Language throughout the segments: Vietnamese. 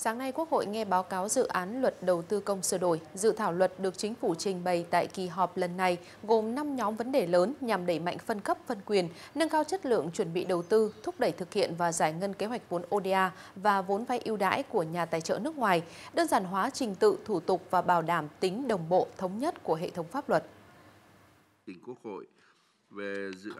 Sáng nay, Quốc hội nghe báo cáo dự án luật đầu tư công sửa đổi. Dự thảo luật được chính phủ trình bày tại kỳ họp lần này gồm 5 nhóm vấn đề lớn nhằm đẩy mạnh phân cấp phân quyền, nâng cao chất lượng chuẩn bị đầu tư, thúc đẩy thực hiện và giải ngân kế hoạch vốn ODA và vốn vay ưu đãi của nhà tài trợ nước ngoài, đơn giản hóa trình tự, thủ tục và bảo đảm tính đồng bộ thống nhất của hệ thống pháp luật.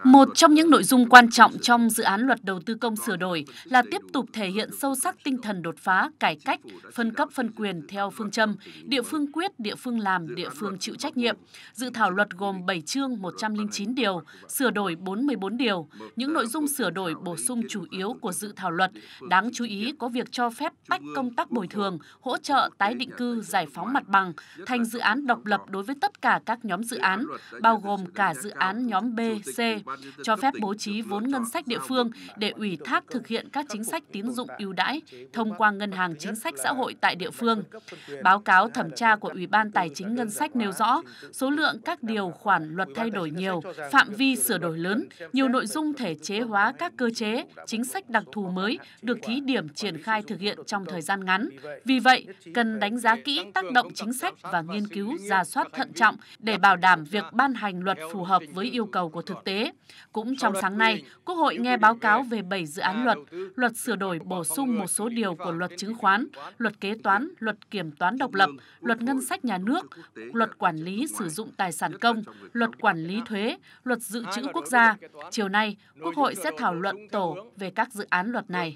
Một trong những nội dung quan trọng trong dự án luật đầu tư công sửa đổi là tiếp tục thể hiện sâu sắc tinh thần đột phá, cải cách, phân cấp phân quyền theo phương châm địa phương quyết, địa phương làm, địa phương chịu trách nhiệm. Dự thảo luật gồm 7 chương 109 điều, sửa đổi 44 điều. Những nội dung sửa đổi bổ sung chủ yếu của dự thảo luật đáng chú ý có việc cho phép tách công tác bồi thường, hỗ trợ tái định cư, giải phóng mặt bằng thành dự án độc lập đối với tất cả các nhóm dự án, bao gồm cả dự án nhóm B B, C, cho phép bố trí vốn ngân sách địa phương để ủy thác thực hiện các chính sách tín dụng ưu đãi thông qua ngân hàng chính sách xã hội tại địa phương. Báo cáo thẩm tra của Ủy ban Tài chính Ngân sách nêu rõ số lượng các điều khoản luật thay đổi nhiều, phạm vi sửa đổi lớn, nhiều nội dung thể chế hóa các cơ chế, chính sách đặc thù mới được thí điểm triển khai thực hiện trong thời gian ngắn. Vì vậy, cần đánh giá kỹ tác động chính sách và nghiên cứu ra soát thận trọng để bảo đảm việc ban hành luật phù hợp với yêu cầu của thực tế. Cũng trong sáng nay, Quốc hội nghe báo cáo về 7 dự án luật, luật sửa đổi bổ sung một số điều của luật chứng khoán, luật kế toán, luật kiểm toán độc lập, luật ngân sách nhà nước, luật quản lý sử dụng tài sản công, luật quản lý thuế, luật dự trữ quốc gia. Chiều nay, Quốc hội sẽ thảo luận tổ về các dự án luật này.